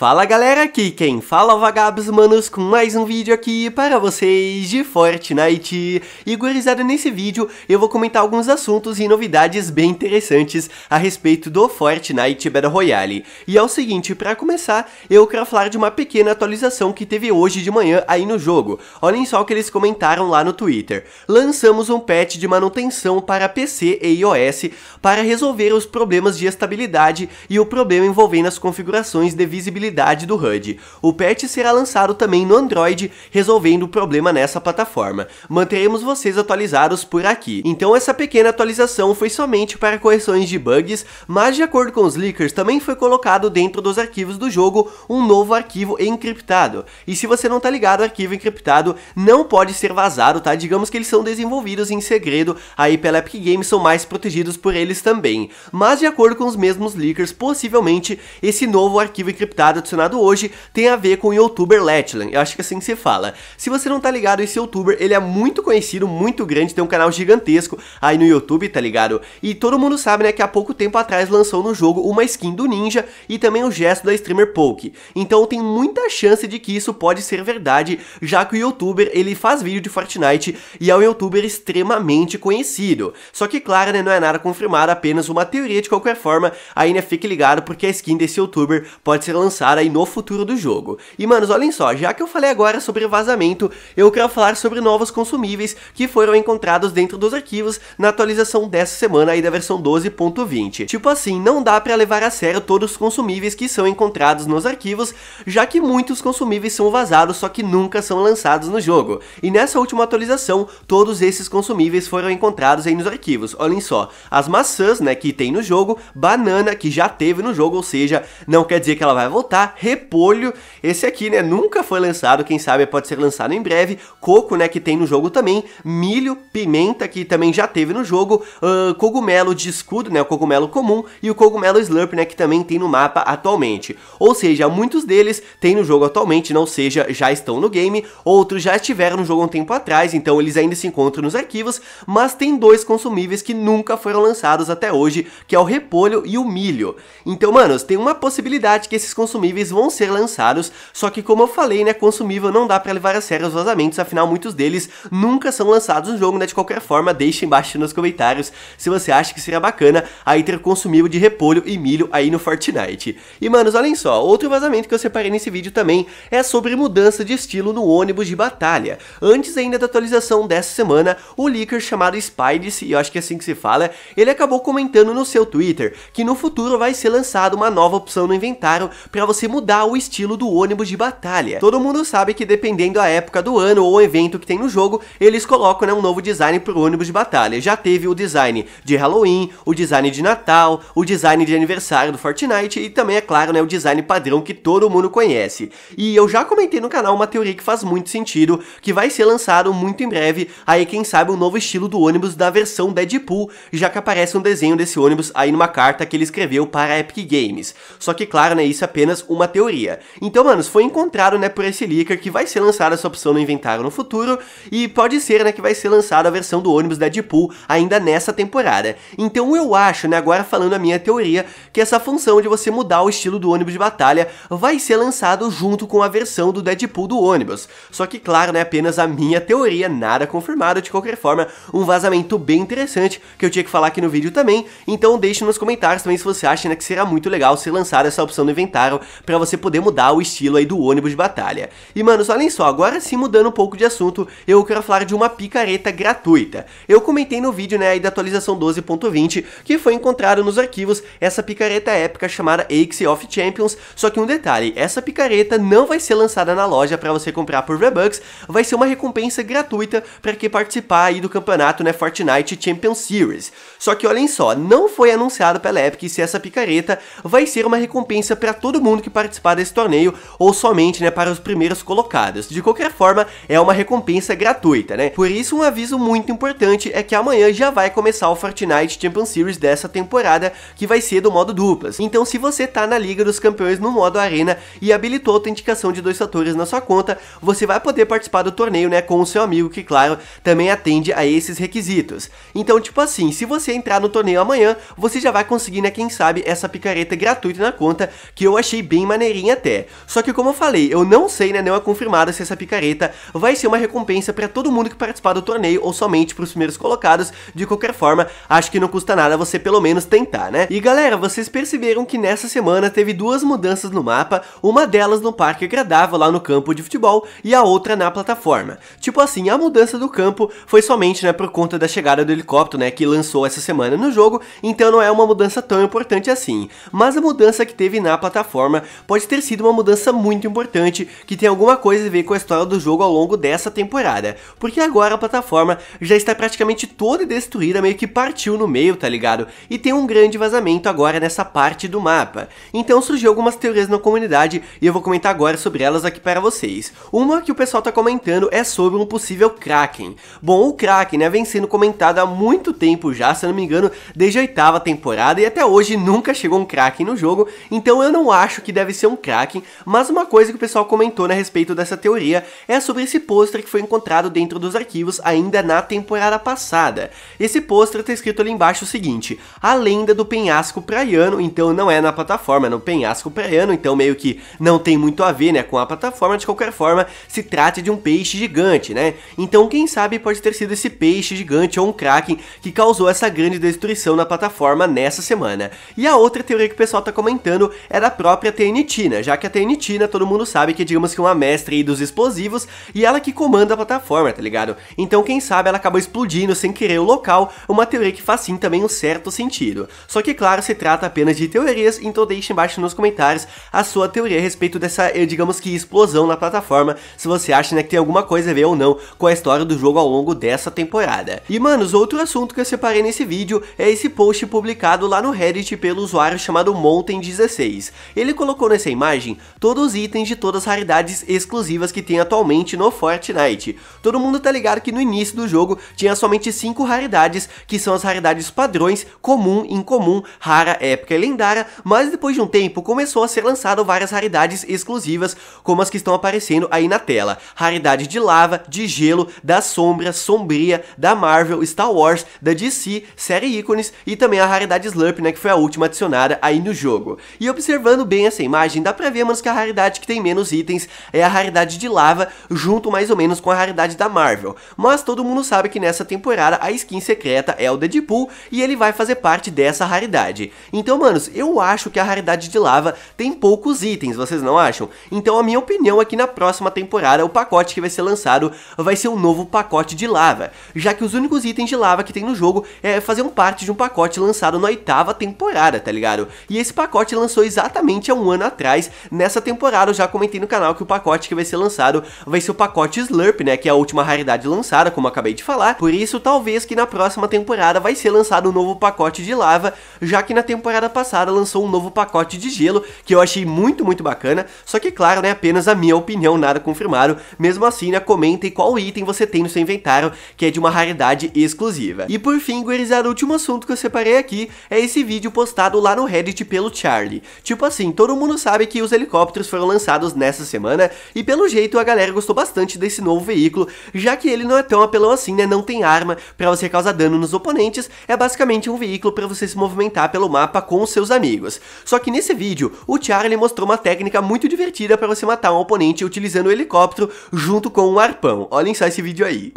Fala galera, aqui quem fala é Vagabos Manos com mais um vídeo aqui para vocês de Fortnite. E gurizada, nesse vídeo eu vou comentar alguns assuntos e novidades bem interessantes a respeito do Fortnite Battle Royale. E é o seguinte, para começar, eu quero falar de uma pequena atualização que teve hoje de manhã aí no jogo. Olhem só o que eles comentaram lá no Twitter. Lançamos um patch de manutenção para PC e iOS para resolver os problemas de estabilidade e o problema envolvendo as configurações de visibilidade exclusividade do HUD. O patch será lançado também no Android, resolvendo o problema nessa plataforma. Manteremos vocês atualizados por aqui. Então essa pequena atualização foi somente para correções de bugs, mas de acordo com os leakers, também foi colocado dentro dos arquivos do jogo um novo arquivo encriptado. E se você não tá ligado, arquivo encriptado não pode ser vazado, tá? Digamos que eles são desenvolvidos em segredo, aí pela Epic Games são mais protegidos por eles também. Mas de acordo com os mesmos leakers, possivelmente esse novo arquivo encriptado adicionado hoje tem a ver com o youtuber Letland, eu acho que é assim que se fala. Se você não tá ligado, esse youtuber, ele é muito conhecido, muito grande, tem um canal gigantesco aí no YouTube, tá ligado? E todo mundo sabe, né, que há pouco tempo atrás lançou no jogo uma skin do Ninja e também o gesto da streamer Poke. Então tem muita chance de que isso pode ser verdade, já que o youtuber, ele faz vídeo de Fortnite e é um youtuber extremamente conhecido. Só que, claro, né, não é nada confirmado, apenas uma teoria de qualquer forma, aí, né, fique ligado porque a skin desse youtuber pode ser lançada temporada no futuro do jogo. E manos, olhem só, já que eu falei agora sobre vazamento, eu quero falar sobre novos consumíveis que foram encontrados dentro dos arquivos na atualização dessa semana aí da versão 12.20. Tipo assim, não dá para levar a sério todos os consumíveis que são encontrados nos arquivos, já que muitos consumíveis são vazados, só que nunca são lançados no jogo. E nessa última atualização, todos esses consumíveis foram encontrados aí nos arquivos. Olhem só, as maçãs, né, que tem no jogo, banana que já teve no jogo, ou seja, não quer dizer que ela vai voltar, repolho esse aqui, né? Nunca foi lançado, quem sabe pode ser lançado em breve. Coco, né, que tem no jogo também. Milho, pimenta, que também já teve no jogo. Uh, cogumelo de escudo, né, o cogumelo comum. E o cogumelo slurp, né, que também tem no mapa atualmente. Ou seja, muitos deles tem no jogo atualmente, não seja, já estão no game. Outros já estiveram no jogo um tempo atrás, então eles ainda se encontram nos arquivos. Mas tem dois consumíveis que nunca foram lançados até hoje, que é o repolho e o milho. Então, manos, tem uma possibilidade que esses consumíveis consumíveis vão ser lançados, só que como eu falei, né, consumível não dá para levar a sério os vazamentos, afinal muitos deles nunca são lançados no jogo, né, de qualquer forma, deixa embaixo nos comentários se você acha que seria bacana aí ter consumível de repolho e milho aí no Fortnite. E manos, olhem só, outro vazamento que eu separei nesse vídeo também é sobre mudança de estilo no ônibus de batalha. Antes ainda da atualização dessa semana, o leaker chamado Spidey, e eu acho que é assim que se fala, ele acabou comentando no seu Twitter que no futuro vai ser lançada uma nova opção no inventário para você mudar o estilo do ônibus de batalha. Todo mundo sabe que dependendo da época do ano ou evento que tem no jogo, eles colocam né, um novo design pro ônibus de batalha. Já teve o design de Halloween, o design de Natal, o design de aniversário do Fortnite e também, é claro, né, o design padrão que todo mundo conhece. E eu já comentei no canal uma teoria que faz muito sentido, que vai ser lançado muito em breve, aí quem sabe um novo estilo do ônibus da versão Deadpool, já que aparece um desenho desse ônibus aí numa carta que ele escreveu para a Epic Games. Só que claro, né, isso é apenas apenas uma teoria. Então, mano, foi encontrado, né, por esse leaker que vai ser lançada essa opção no inventário no futuro e pode ser, né, que vai ser lançada a versão do ônibus da Deadpool ainda nessa temporada. Então eu acho, né, agora falando a minha teoria, que essa função de você mudar o estilo do ônibus de batalha vai ser lançado junto com a versão do Deadpool do ônibus. Só que, claro, né, apenas a minha teoria, nada confirmado, de qualquer forma, um vazamento bem interessante que eu tinha que falar aqui no vídeo também, então deixe nos comentários também se você acha, né, que será muito legal ser lançada essa opção no inventário para você poder mudar o estilo aí do ônibus de batalha. E manos, olhem só, agora sim mudando um pouco de assunto, eu quero falar de uma picareta gratuita. Eu comentei no vídeo, né, aí da atualização 12.20, que foi encontrado nos arquivos essa picareta épica chamada Axe of Champions, só que um detalhe, essa picareta não vai ser lançada na loja para você comprar por V-Bucks, vai ser uma recompensa gratuita para quem participar aí do campeonato, né, Fortnite Champions Series. Só que olhem só, não foi anunciado pela Epic se essa picareta vai ser uma recompensa para todo mundo tendo que participar desse torneio ou somente né, para os primeiros colocados. De qualquer forma, é uma recompensa gratuita, né? Por isso, um aviso muito importante é que amanhã já vai começar o Fortnite Champion Series dessa temporada, que vai ser do modo duplas. Então, se você tá na Liga dos Campeões no modo Arena e habilitou a autenticação de dois fatores na sua conta, você vai poder participar do torneio, né, com o seu amigo, que claro, também atende a esses requisitos. Então, tipo assim, se você entrar no torneio amanhã, você já vai conseguir, né, quem sabe, essa picareta gratuita na conta, que eu achei bem maneirinha até. Só que como eu falei, eu não sei, né, não é confirmado se essa picareta vai ser uma recompensa para todo mundo que participar do torneio ou somente para os primeiros colocados. De qualquer forma, acho que não custa nada você pelo menos tentar, né? E galera, vocês perceberam que nessa semana teve duas mudanças no mapa, uma delas no parque agradável lá no campo de futebol e a outra na plataforma. Tipo assim, a mudança do campo foi somente, né, por conta da chegada do helicóptero, né, que lançou essa semana no jogo, então não é uma mudança tão importante assim. Mas a mudança que teve na plataforma pode ter sido uma mudança muito importante que tem alguma coisa a ver com a história do jogo ao longo dessa temporada, porque agora a plataforma já está praticamente toda destruída, meio que partiu no meio, tá ligado? E tem um grande vazamento agora nessa parte do mapa. Então surgiu algumas teorias na comunidade e eu vou comentar agora sobre elas aqui para vocês. Uma que o pessoal tá comentando é sobre um possível Kraken. Bom, o Kraken, né, vem sendo comentado há muito tempo já, se eu não me engano, desde a oitava temporada e até hoje nunca chegou um Kraken no jogo, então eu não acho que que deve ser um Kraken, mas uma coisa que o pessoal comentou né, a respeito dessa teoria é sobre esse pôster que foi encontrado dentro dos arquivos ainda na temporada passada. Esse pôster está escrito ali embaixo o seguinte, a lenda do penhasco praiano, então não é na plataforma, é no penhasco praiano, então meio que não tem muito a ver né, com a plataforma, de qualquer forma se trata de um peixe gigante, né? Então quem sabe pode ter sido esse peixe gigante ou um Kraken que causou essa grande destruição na plataforma nessa semana. E a outra teoria que o pessoal está comentando é da própria a TNT, né? Já que a TNT, né, todo mundo sabe que é, digamos que uma mestre aí dos explosivos e ela que comanda a plataforma, tá ligado? Então, quem sabe ela acabou explodindo sem querer o local, uma teoria que faz sim também um certo sentido. Só que, claro, se trata apenas de teorias, então deixe embaixo nos comentários a sua teoria a respeito dessa, eh, digamos que, explosão na plataforma, se você acha, né, que tem alguma coisa a ver ou não com a história do jogo ao longo dessa temporada. E, manos, outro assunto que eu separei nesse vídeo é esse post publicado lá no Reddit pelo usuário chamado Mountain16. Ele colocou nessa imagem todos os itens de todas as raridades exclusivas que tem atualmente no Fortnite. Todo mundo tá ligado que no início do jogo tinha somente 5 raridades, que são as raridades padrões, comum, incomum, rara, épica e lendária, mas depois de um tempo começou a ser lançado várias raridades exclusivas, como as que estão aparecendo aí na tela. Raridade de lava, de gelo, da sombra, sombria, da Marvel, Star Wars, da DC, série ícones e também a raridade Slurp, né, que foi a última adicionada aí no jogo. E observando bem essa imagem dá pra ver, manos, que a raridade que tem menos itens é a raridade de lava, junto mais ou menos com a raridade da Marvel. Mas todo mundo sabe que nessa temporada a skin secreta é o Deadpool e ele vai fazer parte dessa raridade. Então, manos, eu acho que a raridade de lava tem poucos itens, vocês não acham? Então, a minha opinião é que na próxima temporada o pacote que vai ser lançado vai ser um novo pacote de lava, já que os únicos itens de lava que tem no jogo é, um parte de um pacote lançado na oitava temporada, tá ligado? E esse pacote lançou exatamente há um ano atrás. Nessa temporada eu já comentei no canal que o pacote que vai ser lançado vai ser o pacote Slurp, né, que é a última raridade lançada, como acabei de falar. Por isso, talvez que na próxima temporada vai ser lançado um novo pacote de lava, já que na temporada passada lançou um novo pacote de gelo, que eu achei muito, muito bacana. Só que, claro, né, apenas a minha opinião, nada confirmado. Mesmo assim, né, comentem qual item você tem no seu inventário, que é de uma raridade exclusiva. E por fim, gurizada, o último assunto que eu separei aqui é esse vídeo postado lá no Reddit pelo Charlie. Tipo assim, todo todo mundo sabe que os helicópteros foram lançados nessa semana e pelo jeito a galera gostou bastante desse novo veículo, já que ele não é tão apelão assim, né? Não tem arma para você causar dano nos oponentes, é basicamente um veículo para você se movimentar pelo mapa com os seus amigos. Só que nesse vídeo, o Charlie mostrou uma técnica muito divertida para você matar um oponente utilizando o helicóptero junto com um arpão. Olhem só esse vídeo aí.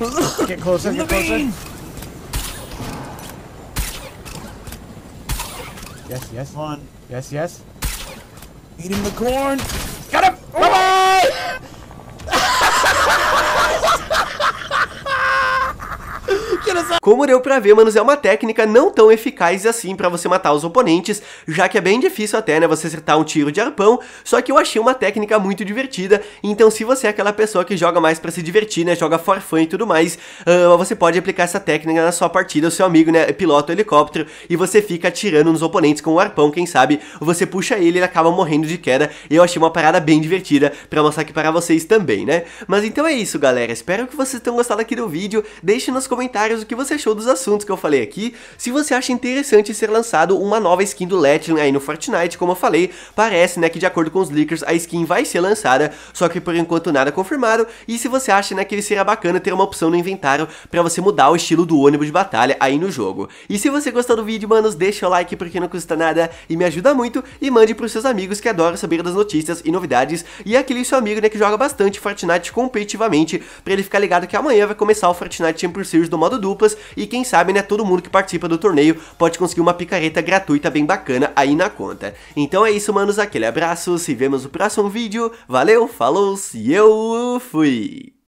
Get closer, get closer. Yes, yes. one. Yes, yes. Eating the corn. Got him! Come on! Como deu pra ver, manos, é uma técnica não tão eficaz assim pra você matar os oponentes, já que é bem difícil até, né, você acertar um tiro de arpão, só que eu achei uma técnica muito divertida, então se você é aquela pessoa que joga mais pra se divertir, né, joga for fun e tudo mais, uh, você pode aplicar essa técnica na sua partida, o seu amigo, né, pilota o helicóptero e você fica atirando nos oponentes com o arpão, quem sabe, você puxa ele e ele acaba morrendo de queda, eu achei uma parada bem divertida pra mostrar aqui para vocês também, né. Mas então é isso, galera, espero que vocês tenham gostado aqui do vídeo, deixe nos comentários o que você achou dos assuntos que eu falei aqui, se você acha interessante ser lançado uma nova skin do Legend aí no Fortnite, como eu falei, parece né, que de acordo com os leakers a skin vai ser lançada, só que por enquanto nada confirmado, e se você acha né, que seria bacana ter uma opção no inventário para você mudar o estilo do ônibus de batalha aí no jogo. E se você gostou do vídeo, manos, deixa o like porque não custa nada e me ajuda muito, e mande pros seus amigos que adoram saber das notícias e novidades, e aquele seu amigo né, que joga bastante Fortnite competitivamente, para ele ficar ligado que amanhã vai começar o Fortnite Champions Series do modo dupla, e quem sabe, né, todo mundo que participa do torneio pode conseguir uma picareta gratuita bem bacana aí na conta. Então é isso, manos, aquele abraço, se vemos no próximo vídeo, valeu, falou, se eu fui!